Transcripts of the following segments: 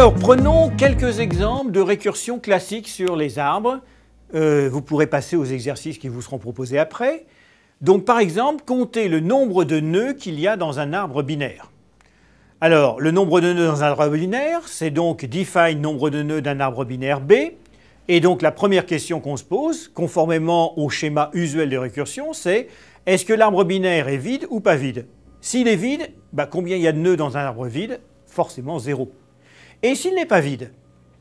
Alors, prenons quelques exemples de récursion classique sur les arbres. Euh, vous pourrez passer aux exercices qui vous seront proposés après. Donc, par exemple, comptez le nombre de nœuds qu'il y a dans un arbre binaire. Alors, le nombre de nœuds dans un arbre binaire, c'est donc define nombre de nœuds d'un arbre binaire B. Et donc, la première question qu'on se pose, conformément au schéma usuel de récursion, c'est est-ce que l'arbre binaire est vide ou pas vide S'il est vide, bah, combien il y a de nœuds dans un arbre vide Forcément zéro. Et s'il n'est pas vide,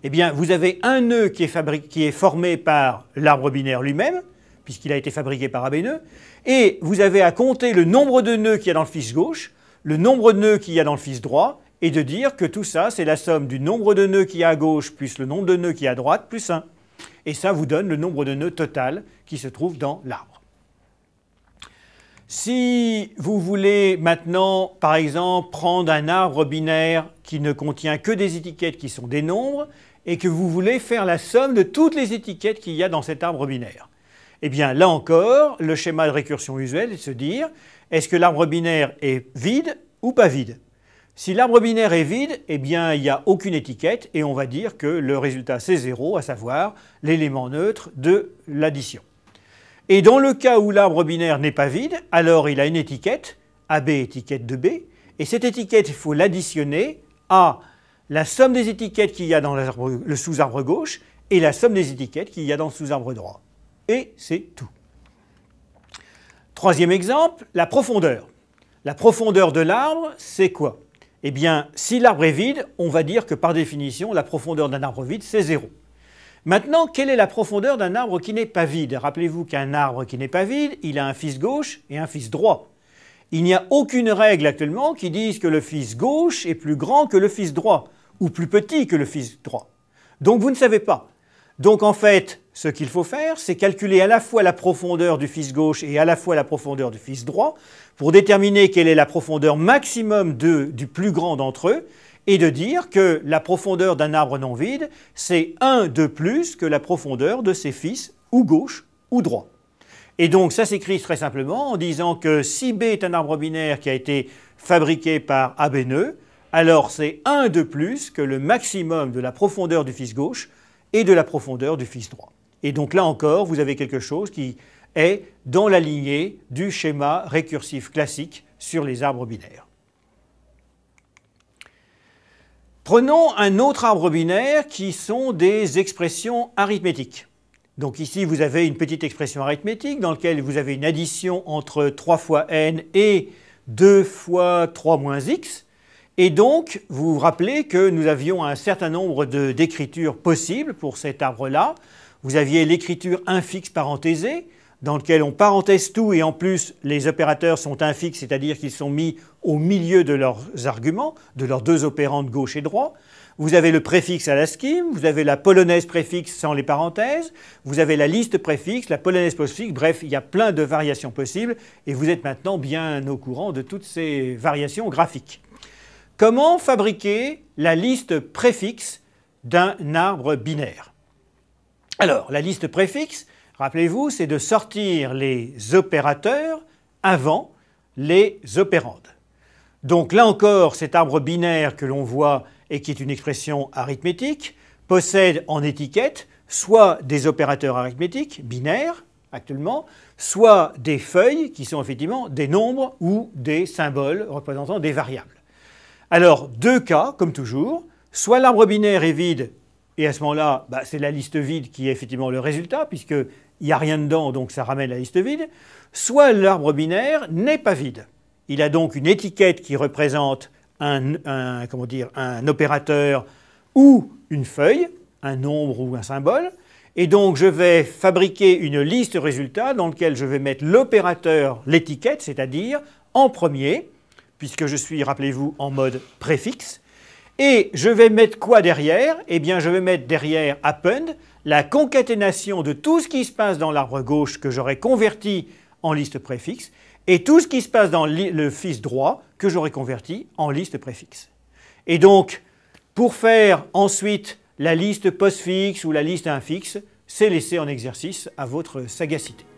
eh bien, vous avez un nœud qui est, qui est formé par l'arbre binaire lui-même, puisqu'il a été fabriqué par nœud, et vous avez à compter le nombre de nœuds qu'il y a dans le fils gauche, le nombre de nœuds qu'il y a dans le fils droit, et de dire que tout ça, c'est la somme du nombre de nœuds qu'il y a à gauche, plus le nombre de nœuds qu'il y a à droite, plus 1. Et ça vous donne le nombre de nœuds total qui se trouve dans l'arbre. Si vous voulez maintenant, par exemple, prendre un arbre binaire qui ne contient que des étiquettes qui sont des nombres, et que vous voulez faire la somme de toutes les étiquettes qu'il y a dans cet arbre binaire, eh bien là encore, le schéma de récursion usuel est de se dire, est-ce que l'arbre binaire est vide ou pas vide si l'arbre binaire est vide, eh bien, il n'y a aucune étiquette et on va dire que le résultat c'est zéro, à savoir l'élément neutre de l'addition. Et dans le cas où l'arbre binaire n'est pas vide, alors il a une étiquette, AB étiquette de B, et cette étiquette, il faut l'additionner à la somme des étiquettes qu'il y a dans le sous-arbre gauche et la somme des étiquettes qu'il y a dans le sous-arbre droit. Et c'est tout. Troisième exemple, la profondeur. La profondeur de l'arbre, c'est quoi Eh bien, si l'arbre est vide, on va dire que par définition, la profondeur d'un arbre vide, c'est zéro. Maintenant, quelle est la profondeur d'un arbre qui n'est pas vide Rappelez-vous qu'un arbre qui n'est pas vide, il a un fils gauche et un fils droit. Il n'y a aucune règle actuellement qui dise que le fils gauche est plus grand que le fils droit, ou plus petit que le fils droit. Donc vous ne savez pas. Donc en fait, ce qu'il faut faire, c'est calculer à la fois la profondeur du fils gauche et à la fois la profondeur du fils droit pour déterminer quelle est la profondeur maximum du plus grand d'entre eux et de dire que la profondeur d'un arbre non vide, c'est un de plus que la profondeur de ses fils, ou gauche ou droit. Et donc ça s'écrit très simplement en disant que si B est un arbre binaire qui a été fabriqué par ABNE, alors c'est 1 de plus que le maximum de la profondeur du fils gauche et de la profondeur du fils droit. Et donc là encore, vous avez quelque chose qui est dans la lignée du schéma récursif classique sur les arbres binaires. Prenons un autre arbre binaire qui sont des expressions arithmétiques. Donc ici, vous avez une petite expression arithmétique dans laquelle vous avez une addition entre 3 fois n et 2 fois 3 moins x. Et donc, vous vous rappelez que nous avions un certain nombre d'écritures possibles pour cet arbre-là. Vous aviez l'écriture infixe parenthésée, dans lequel on parenthèse tout et en plus les opérateurs sont infixes, c'est-à-dire qu'ils sont mis au milieu de leurs arguments, de leurs deux opérantes gauche et droit. Vous avez le préfixe à la scheme, vous avez la polonaise préfixe sans les parenthèses, vous avez la liste préfixe, la polonaise postfixe, bref, il y a plein de variations possibles et vous êtes maintenant bien au courant de toutes ces variations graphiques. Comment fabriquer la liste préfixe d'un arbre binaire Alors, la liste préfixe, rappelez-vous, c'est de sortir les opérateurs avant les opérandes. Donc là encore, cet arbre binaire que l'on voit et qui est une expression arithmétique possède en étiquette soit des opérateurs arithmétiques binaires actuellement, soit des feuilles qui sont effectivement des nombres ou des symboles représentant des variables. Alors deux cas, comme toujours, soit l'arbre binaire est vide, et à ce moment-là, bah, c'est la liste vide qui est effectivement le résultat, puisque il n'y a rien dedans, donc ça ramène la liste vide, soit l'arbre binaire n'est pas vide. Il a donc une étiquette qui représente un, comment dire, un opérateur ou une feuille, un nombre ou un symbole, et donc je vais fabriquer une liste résultat dans laquelle je vais mettre l'opérateur, l'étiquette, c'est-à-dire en premier, puisque je suis, rappelez-vous, en mode préfixe, et je vais mettre quoi derrière Eh bien, je vais mettre derrière append la concaténation de tout ce qui se passe dans l'arbre gauche que j'aurais converti en liste préfixe et tout ce qui se passe dans le fils droit que j'aurais converti en liste préfixe. Et donc, pour faire ensuite la liste postfixe ou la liste infixe, c'est laissé en exercice à votre sagacité.